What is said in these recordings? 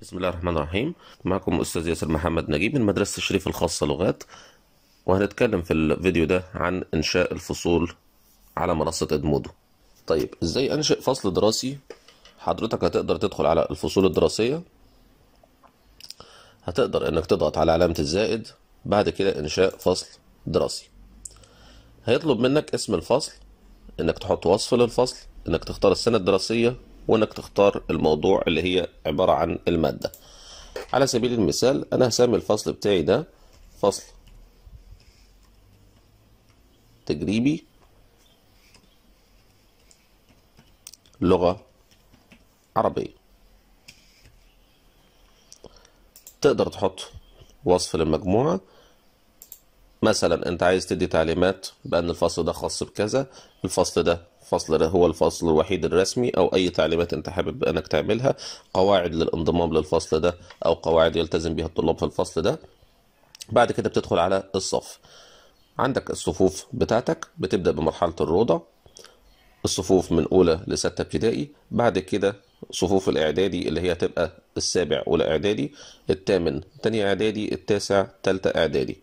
بسم الله الرحمن الرحيم معكم أستاذ ياسر محمد نجيب من مدرسة الشريف الخاصة لغات وهنتكلم في الفيديو ده عن إنشاء الفصول على منصة إدمودو طيب إزاي أنشئ فصل دراسي حضرتك هتقدر تدخل على الفصول الدراسية هتقدر إنك تضغط على علامة الزائد بعد كده إنشاء فصل دراسي هيطلب منك اسم الفصل إنك تحط وصف للفصل إنك تختار السنة الدراسية وانك تختار الموضوع اللي هي عبارة عن المادة على سبيل المثال انا هسمي الفصل بتاعي ده فصل تجريبي لغة عربية تقدر تحط وصف للمجموعة مثلا انت عايز تدي تعليمات بان الفصل ده خاص بكذا الفصل ده فصل هو الفصل الوحيد الرسمي أو أي تعليمات أنت حابب أنك تعملها قواعد للانضمام للفصل ده أو قواعد يلتزم بها الطلاب في الفصل ده بعد كده بتدخل على الصف عندك الصفوف بتاعتك بتبدأ بمرحلة الروضة الصفوف من أولى لستة ابتدائي بعد كده صفوف الإعدادي اللي هي تبقى السابع أولى إعدادي الثامن تاني إعدادي التاسع تالتة إعدادي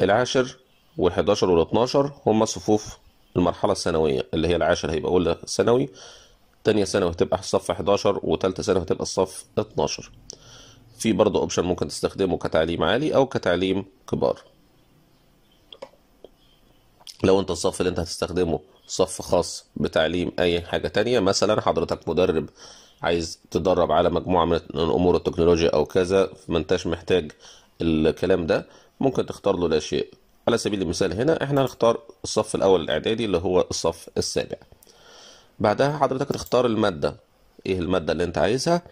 العاشر والحداشر والاتناشر هما صفوف المرحله الثانويه اللي هي العاشر هيبقى اولى ثانوي تانية ثانوي هتبقى الصف 11 وتالتة ثانوي هتبقى الصف 12 في برضه اوبشن ممكن تستخدمه كتعليم عالي او كتعليم كبار لو انت الصف اللي انت هتستخدمه صف خاص بتعليم اي حاجه تانية مثلا حضرتك مدرب عايز تدرب على مجموعه من الأمور التكنولوجيا او كذا فما أنتاش محتاج الكلام ده ممكن تختار له لا شيء على سبيل المثال هنا احنا هنختار الصف الاول الاعدادي اللي هو الصف السابع بعدها حضرتك هتختار المادة ايه المادة اللي انت عايزها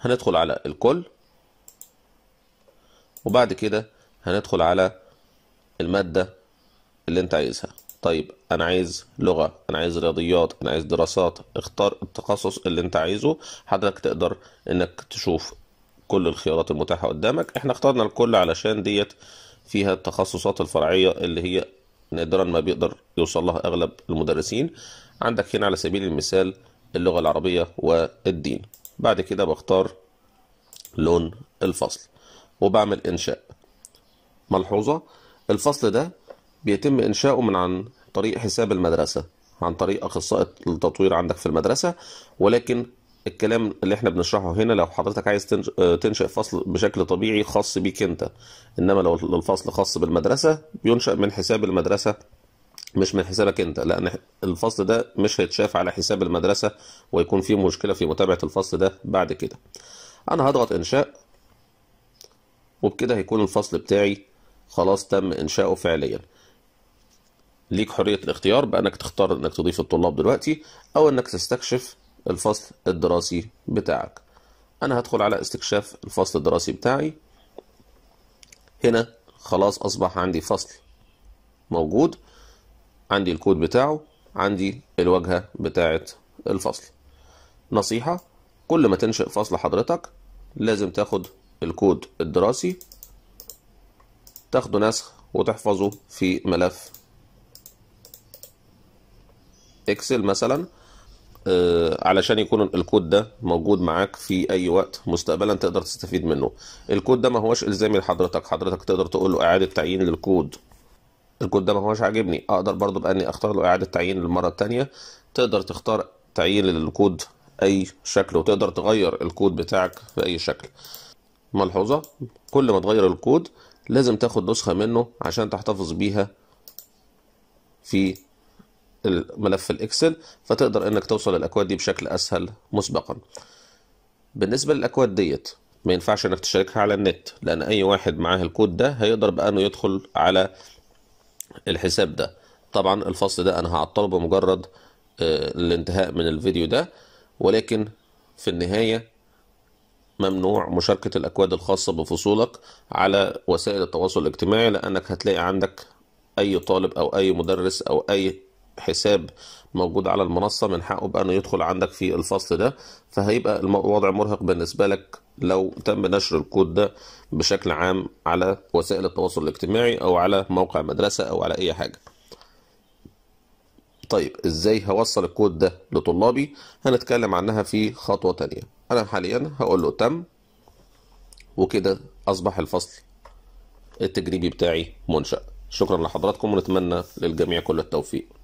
هندخل على الكل وبعد كده هندخل على المادة اللي انت عايزها طيب انا عايز لغة انا عايز رياضيات انا عايز دراسات اختار التخصص اللي انت عايزه حضرتك تقدر انك تشوف كل الخيارات المتاحة قدامك احنا اخترنا الكل علشان ديت فيها التخصصات الفرعية اللي هي نادرا ما بيقدر يوصل لها أغلب المدرسين عندك هنا على سبيل المثال اللغة العربية والدين بعد كده بختار لون الفصل وبعمل إنشاء ملحوظة الفصل ده بيتم إنشاؤه من عن طريق حساب المدرسة عن طريق أخصائي التطوير عندك في المدرسة ولكن الكلام اللي احنا بنشرحه هنا لو حضرتك عايز آه، تنشئ فصل بشكل طبيعي خاص بيك انت انما لو الفصل خاص بالمدرسة بينشأ من حساب المدرسة مش من حسابك انت لان الفصل ده مش هيتشاف على حساب المدرسة ويكون فيه مشكلة في متابعة الفصل ده بعد كده انا هضغط انشاء وبكده هيكون الفصل بتاعي خلاص تم انشاؤه فعليا ليك حرية الاختيار بأنك تختار أنك تضيف الطلاب دلوقتي أو أنك تستكشف الفصل الدراسي بتاعك أنا هدخل على استكشاف الفصل الدراسي بتاعي هنا خلاص أصبح عندي فصل موجود عندي الكود بتاعه عندي الواجهة بتاعة الفصل نصيحة كل ما تنشئ فصل حضرتك لازم تاخد الكود الدراسي تاخده نسخ وتحفظه في ملف اكسل مثلا آه، علشان يكون الكود ده موجود معاك في اي وقت مستقبلا تقدر تستفيد منه الكود ده ما هوش الزامي لحضرتك حضرتك تقدر تقول له اعاده تعيين للكود الكود ده ما هوش عاجبني اقدر برضو باني اختار له اعاده تعيين للمره الثانيه تقدر تختار تعيين للكود اي شكل وتقدر تغير الكود بتاعك باي شكل ملحوظه كل ما تغير الكود لازم تاخد نسخه منه عشان تحتفظ بيها في الملف الاكسل فتقدر انك توصل للاكواد دي بشكل اسهل مسبقا بالنسبه للاكواد ديت ما ينفعش انك تشاركها على النت لان اي واحد معاه الكود ده هيقدر بقى انه يدخل على الحساب ده طبعا الفصل ده انا هعطله بمجرد آه، الانتهاء من الفيديو ده ولكن في النهايه ممنوع مشاركة الأكواد الخاصة بفصولك على وسائل التواصل الاجتماعي لأنك هتلاقي عندك أي طالب أو أي مدرس أو أي حساب موجود على المنصه من حقه بقى انه يدخل عندك في الفصل ده فهيبقى الوضع مرهق بالنسبه لك لو تم نشر الكود ده بشكل عام على وسائل التواصل الاجتماعي او على موقع مدرسه او على اي حاجه طيب ازاي هوصل الكود ده لطلابي هنتكلم عنها في خطوه تانية انا حاليا هقول له تم وكده اصبح الفصل التجريبي بتاعي منشأ شكرا لحضراتكم ونتمنى للجميع كل التوفيق